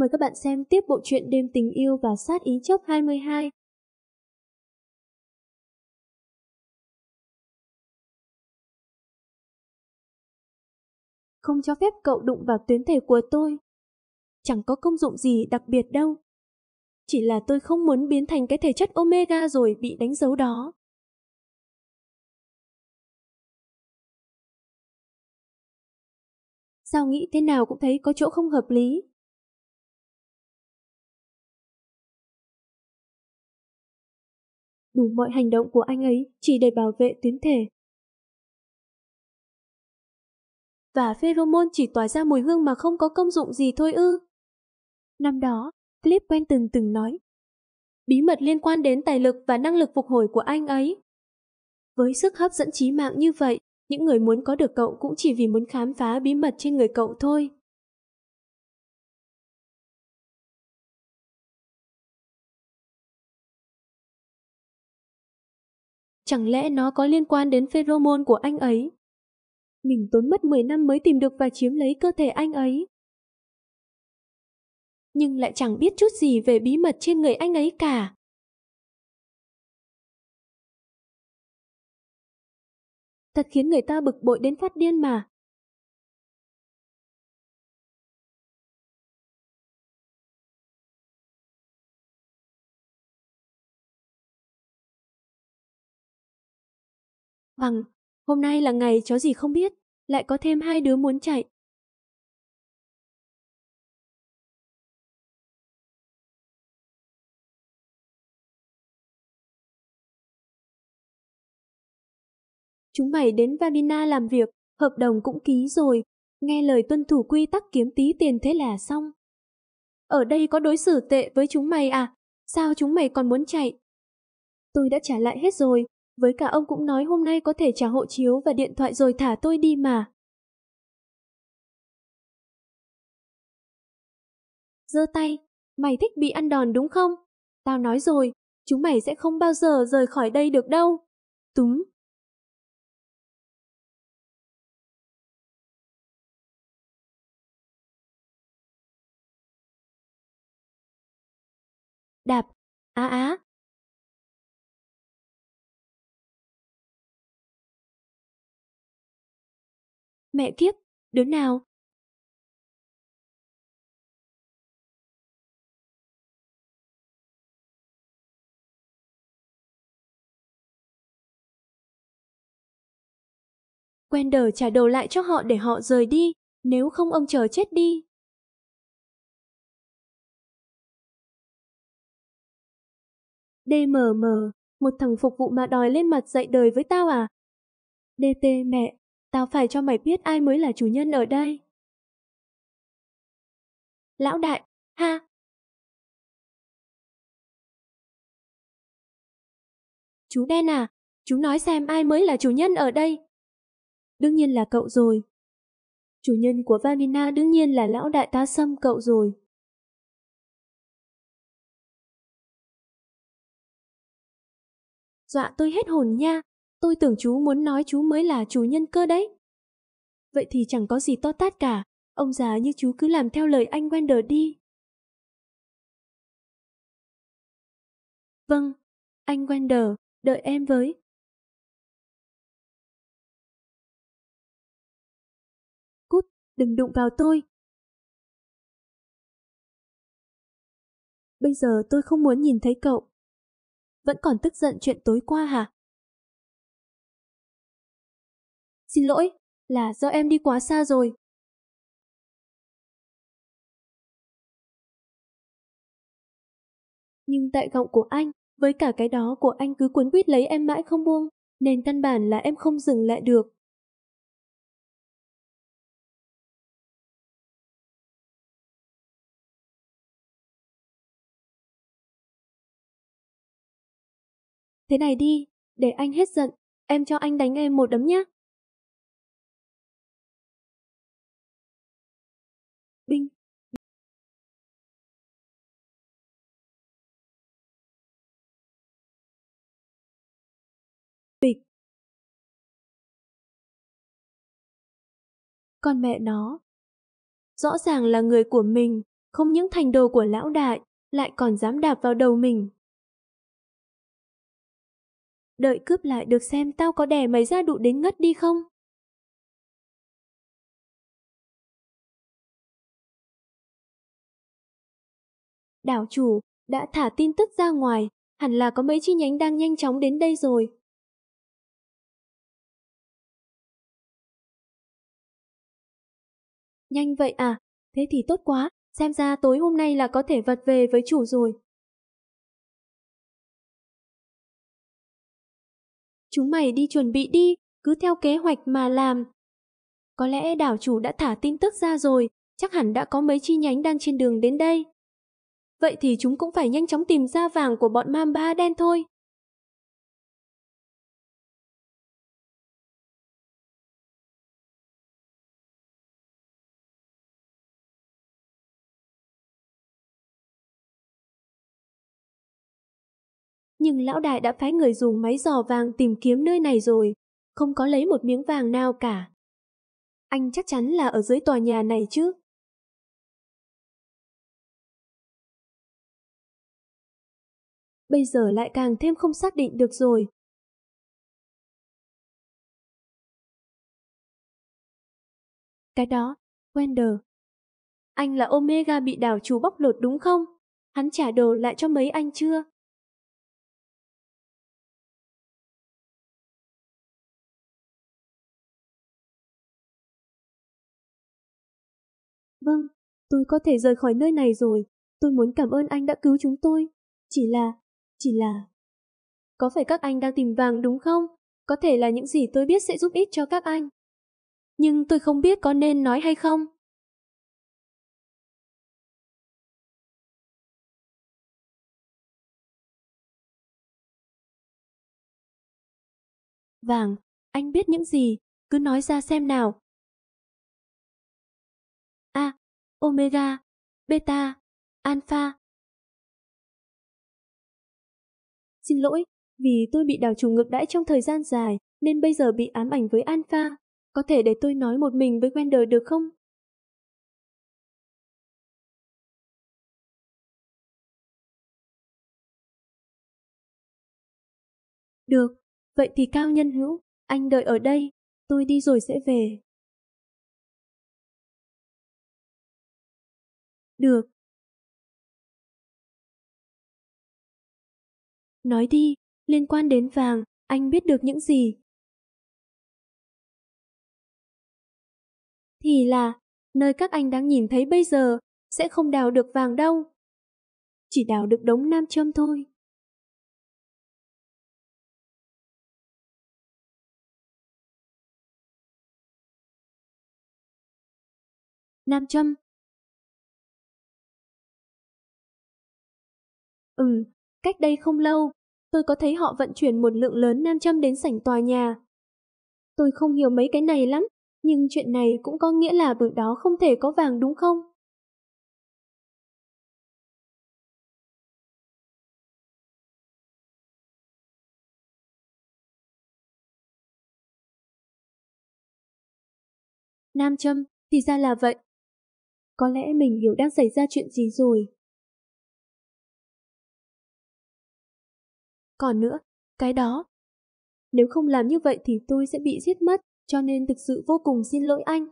Mời các bạn xem tiếp bộ truyện Đêm Tình Yêu và Sát Ý chớp 22. Không cho phép cậu đụng vào tuyến thể của tôi. Chẳng có công dụng gì đặc biệt đâu. Chỉ là tôi không muốn biến thành cái thể chất Omega rồi bị đánh dấu đó. Sao nghĩ thế nào cũng thấy có chỗ không hợp lý. đủ mọi hành động của anh ấy chỉ để bảo vệ tuyến thể. Và pheromone chỉ tỏa ra mùi hương mà không có công dụng gì thôi ư. Năm đó, clip quen từng từng nói, bí mật liên quan đến tài lực và năng lực phục hồi của anh ấy. Với sức hấp dẫn trí mạng như vậy, những người muốn có được cậu cũng chỉ vì muốn khám phá bí mật trên người cậu thôi. Chẳng lẽ nó có liên quan đến pheromone của anh ấy? Mình tốn mất 10 năm mới tìm được và chiếm lấy cơ thể anh ấy. Nhưng lại chẳng biết chút gì về bí mật trên người anh ấy cả. Thật khiến người ta bực bội đến phát điên mà. bằng, hôm nay là ngày chó gì không biết, lại có thêm hai đứa muốn chạy. Chúng mày đến Vabina làm việc, hợp đồng cũng ký rồi, nghe lời tuân thủ quy tắc kiếm tí tiền thế là xong. Ở đây có đối xử tệ với chúng mày à? Sao chúng mày còn muốn chạy? Tôi đã trả lại hết rồi, với cả ông cũng nói hôm nay có thể trả hộ chiếu và điện thoại rồi thả tôi đi mà. Giơ tay, mày thích bị ăn đòn đúng không? Tao nói rồi, chúng mày sẽ không bao giờ rời khỏi đây được đâu. túng Đạp, á á, Mẹ kiếp, đứa nào? Quen đờ trả đầu lại cho họ để họ rời đi, nếu không ông chờ chết đi. DMM, một thằng phục vụ mà đòi lên mặt dạy đời với tao à? DT mẹ, Tao phải cho mày biết ai mới là chủ nhân ở đây. Lão đại, ha! Chú đen à, chú nói xem ai mới là chủ nhân ở đây. Đương nhiên là cậu rồi. Chủ nhân của Vanina đương nhiên là lão đại ta xâm cậu rồi. Dọa tôi hết hồn nha. Tôi tưởng chú muốn nói chú mới là chủ nhân cơ đấy. Vậy thì chẳng có gì to tát cả, ông già như chú cứ làm theo lời anh Wender đi. Vâng, anh Wender, đợi em với. Cút, đừng đụng vào tôi. Bây giờ tôi không muốn nhìn thấy cậu. Vẫn còn tức giận chuyện tối qua hả? Xin lỗi, là do em đi quá xa rồi. Nhưng tại gọng của anh, với cả cái đó của anh cứ cuốn quít lấy em mãi không buông, nên căn bản là em không dừng lại được. Thế này đi, để anh hết giận, em cho anh đánh em một đấm nhé. còn mẹ nó. Rõ ràng là người của mình, không những thành đồ của lão đại, lại còn dám đạp vào đầu mình. Đợi cướp lại được xem tao có đè mày ra đụ đến ngất đi không? Đảo chủ đã thả tin tức ra ngoài, hẳn là có mấy chi nhánh đang nhanh chóng đến đây rồi. Nhanh vậy à? Thế thì tốt quá, xem ra tối hôm nay là có thể vật về với chủ rồi. Chúng mày đi chuẩn bị đi, cứ theo kế hoạch mà làm. Có lẽ đảo chủ đã thả tin tức ra rồi, chắc hẳn đã có mấy chi nhánh đang trên đường đến đây. Vậy thì chúng cũng phải nhanh chóng tìm ra vàng của bọn mam ba đen thôi. nhưng lão đại đã phái người dùng máy dò vàng tìm kiếm nơi này rồi, không có lấy một miếng vàng nào cả. Anh chắc chắn là ở dưới tòa nhà này chứ? Bây giờ lại càng thêm không xác định được rồi. Cái đó, Wender. Anh là Omega bị đảo chú bóc lột đúng không? Hắn trả đồ lại cho mấy anh chưa? Vâng, tôi có thể rời khỏi nơi này rồi. Tôi muốn cảm ơn anh đã cứu chúng tôi. Chỉ là, chỉ là... Có phải các anh đang tìm vàng đúng không? Có thể là những gì tôi biết sẽ giúp ích cho các anh. Nhưng tôi không biết có nên nói hay không. Vàng, anh biết những gì, cứ nói ra xem nào, omega, beta, alpha. Xin lỗi, vì tôi bị đào trùng ngược đãi trong thời gian dài nên bây giờ bị ám ảnh với alpha. Có thể để tôi nói một mình với Wender được không? Được, vậy thì cao nhân hữu, anh đợi ở đây, tôi đi rồi sẽ về. Được. Nói đi, liên quan đến vàng, anh biết được những gì? Thì là, nơi các anh đang nhìn thấy bây giờ, sẽ không đào được vàng đâu. Chỉ đào được đống nam châm thôi. Nam châm Ừ, cách đây không lâu, tôi có thấy họ vận chuyển một lượng lớn nam châm đến sảnh tòa nhà. Tôi không hiểu mấy cái này lắm, nhưng chuyện này cũng có nghĩa là bữa đó không thể có vàng đúng không? Nam châm, thì ra là vậy. Có lẽ mình hiểu đang xảy ra chuyện gì rồi. Còn nữa, cái đó. Nếu không làm như vậy thì tôi sẽ bị giết mất, cho nên thực sự vô cùng xin lỗi anh.